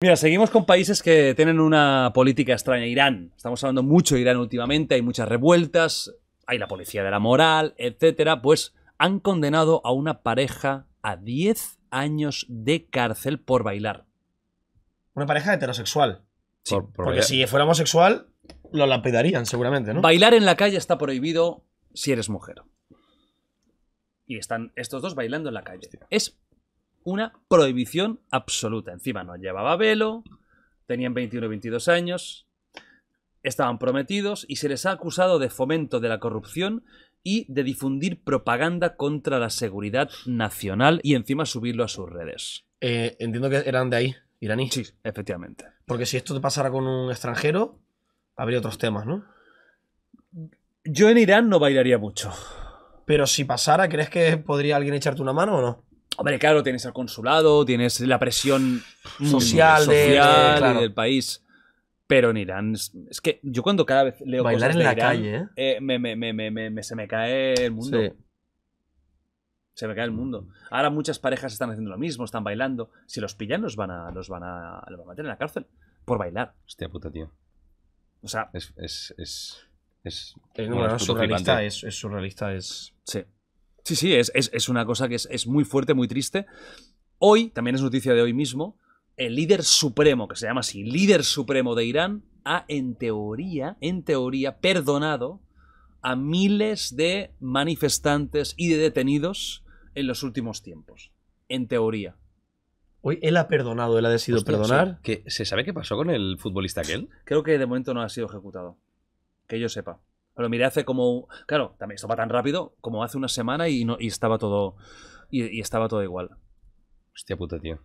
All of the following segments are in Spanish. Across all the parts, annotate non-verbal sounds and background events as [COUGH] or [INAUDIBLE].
Mira, seguimos con países que tienen una política extraña. Irán. Estamos hablando mucho de Irán últimamente, hay muchas revueltas, hay la policía de la moral, etcétera. Pues han condenado a una pareja a 10 años de cárcel por bailar. Una pareja heterosexual. porque si fuera homosexual, lo lapidarían seguramente, ¿no? Bailar en la calle está prohibido si eres mujer. Y están estos dos bailando en la calle. Es una prohibición absoluta. Encima no llevaba velo, tenían 21 22 años, estaban prometidos y se les ha acusado de fomento de la corrupción y de difundir propaganda contra la seguridad nacional y encima subirlo a sus redes. Eh, entiendo que eran de ahí, iraní. Sí, efectivamente. Porque si esto te pasara con un extranjero, habría otros temas, ¿no? Yo en Irán no bailaría mucho. Pero si pasara, ¿crees que podría alguien echarte una mano o no? Hombre, claro, tienes el consulado, tienes la presión mm, social, del país. Pero en Irán, es que yo cuando cada vez leo Bailar cosas en la calle, ¿eh? eh me, me, se me cae el mundo. Se me cae el mundo. Ahora muchas parejas están haciendo lo mismo, están bailando. Si los pillan, los van a, los van a, meter en la cárcel por bailar. Hostia puta, tío. O sea. Es. Es, es, es, es surrealista, es, surrealista, es. Sí. Sí, sí, es, una cosa que es, muy fuerte, muy triste. Hoy, también es noticia de hoy mismo, el líder supremo, que se llama así, líder supremo de Irán, ha en teoría, en teoría, perdonado a miles de manifestantes y de detenidos en los últimos tiempos. En teoría. Hoy él ha perdonado, él ha decidido perdonar. ¿Que ¿Se sabe qué pasó con el futbolista aquel? Creo que de momento no ha sido ejecutado. Que yo sepa. Lo miré hace como. Claro, también esto va tan rápido como hace una semana y, estaba todo. Y, estaba todo igual. Hostia puta, tío.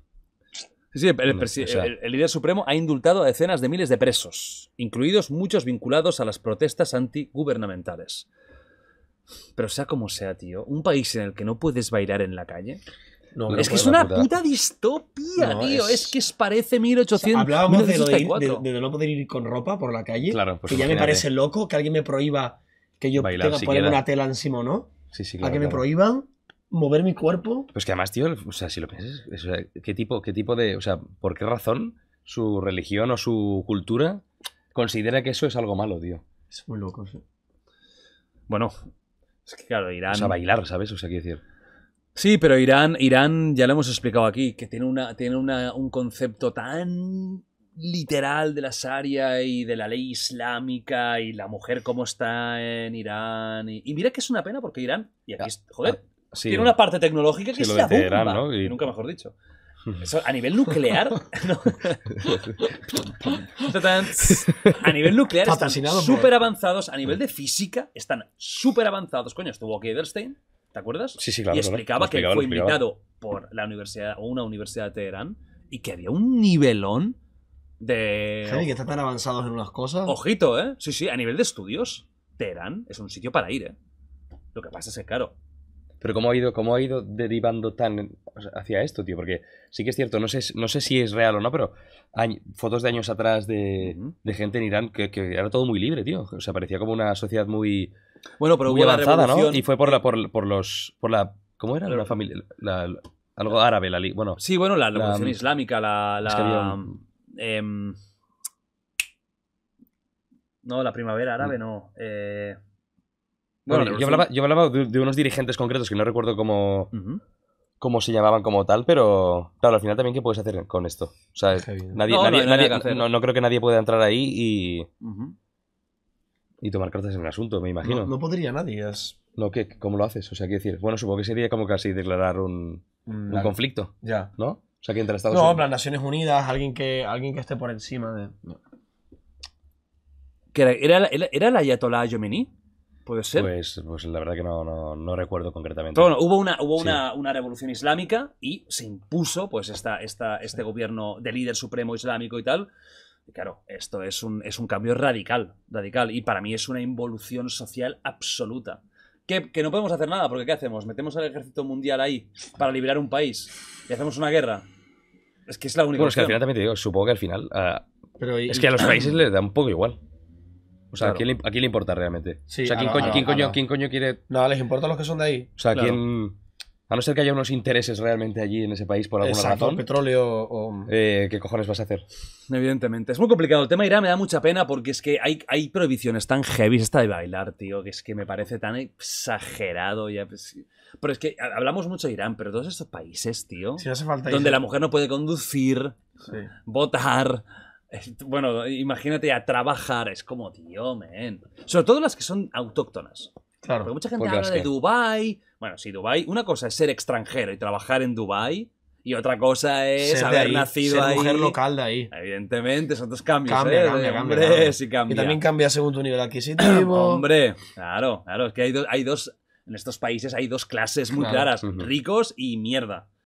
Sí, el, líder supremo ha indultado a decenas de miles de presos, incluidos muchos vinculados a las protestas antigubernamentales. Pero sea como sea, tío, un país en el que no puedes bailar en la calle es que es una puta, distopia, distopía, tío. Es... que parece 1800. Hablábamos de, no poder ir con ropa por la calle. Pues que ya me parece loco que alguien me prohíba que yo tenga que poner una tela encima no. Sí, sí, claro, a que me prohíban mover mi cuerpo. Pues que además, tío, o sea, si lo piensas, ¿qué, tipo, ¿qué tipo de. O sea, ¿por qué razón su religión o su cultura considera que eso es algo malo, tío? Es muy loco, sí. Bueno, es que claro, Irán. O sea, bailar, ¿sabes? O sea, quiero decir. Sí, pero Irán, Irán, ya lo hemos explicado aquí, que tiene, una, tiene un concepto tan literal de la Sharia y de la ley islámica y la mujer como está en Irán. Y, mira que es una pena porque Irán, y aquí, ah, joder, ah, tiene una parte tecnológica que es la nunca mejor dicho. [LAUGHS] a nivel nuclear. [LAUGHS] [LAUGHS] a nivel nuclear están súper avanzados. A nivel de física están súper avanzados. Coño, estuvo Edelstein ¿Te acuerdas? Sí, sí, claro. Y explicaba, que fue invitado por la universidad o una universidad de Teherán y que había un nivelón de. Gente que están tan avanzados en unas cosas. Ojito, ¿eh? Sí, sí, a nivel de estudios, Teherán es un sitio para ir, ¿eh? Lo que pasa es que, claro, pero cómo ha ido, ha ido derivando tan hacia esto, tío, porque sí que es cierto, no sé, no sé si es real o no, pero hay fotos de años atrás de, gente en Irán que, que, era todo muy libre, tío. O sea, parecía como una sociedad muy, bueno, pero hubo la avanzada, ¿no? Y fue por la, por, los. Por la, ¿Cómo era? La familia. algo árabe, la bueno. Sí, bueno, la revolución islámica, la. Em, no, la primavera árabe mm. no. Eh, bueno, yo, hablaba, yo hablaba de, unos dirigentes concretos que no recuerdo cómo. cómo se llamaban como tal, pero claro, al final también qué puedes hacer con esto. O sea, nadie, no, nadie, no, creo que nadie pueda entrar ahí y, y tomar cartas en el asunto, me imagino. No, podría nadie. Es... No, ¿qué? ¿Cómo lo haces? O sea, quiero decir, bueno, supongo que sería como casi declarar un, mm, un conflicto. Ya. ¿No? O sea, que entre Estados Unidos. No, las Naciones Unidas, alguien que, alguien que esté por encima de. que ¿Era, era, era, el Ayatollah Yomini? ¿Puede ser? Pues, pues la verdad que no, no, recuerdo concretamente. Pero bueno, hubo, una, hubo una, una, revolución islámica y se impuso pues esta, esta, este gobierno de líder supremo islámico y tal claro, esto es un, es un cambio radical, radical. Y para mí es una involución social absoluta. Que, no podemos hacer nada, porque ¿qué hacemos? ¿Metemos al ejército mundial ahí para liberar un país? ¿Y hacemos una guerra? Es que es la única bueno, es que al final también te digo, supongo que al final... Ah, es que a los países les da un poco igual. O sea, ¿a, quién le, importa realmente? o sea, ¿quién, coño, quiere...? No, les importa los que son de ahí. O sea, ¿quién...? A no ser que haya unos intereses realmente allí en ese país por alguna Exacto, razón. petróleo o... Eh, ¿Qué cojones vas a hacer? Evidentemente. Es muy complicado. El tema de Irán me da mucha pena porque es que hay, hay prohibiciones tan heavy. Esta de bailar, tío, que es que me parece tan exagerado. Pues pero es que hablamos mucho de Irán, pero todos estos países, tío... donde la mujer no puede conducir, votar... Bueno, imagínate ya, trabajar. Es como, tío, men. Sobre todo las que son autóctonas. Claro, porque mucha gente habla de Dubái. Dubai. Bueno, sí, Dubai. Una cosa es ser extranjero y trabajar en Dubai. Y otra cosa es ser haber ahí, nacido ser ahí. mujer local de ahí. Evidentemente, son dos cambios. Cambia, ¿eh? cambia, hombre, Y también cambia según tu nivel adquisitivo. [CLEARS THROAT] hombre, claro, claro. Es que hay, hay dos. En estos países hay dos clases muy claras: ricos y mierda.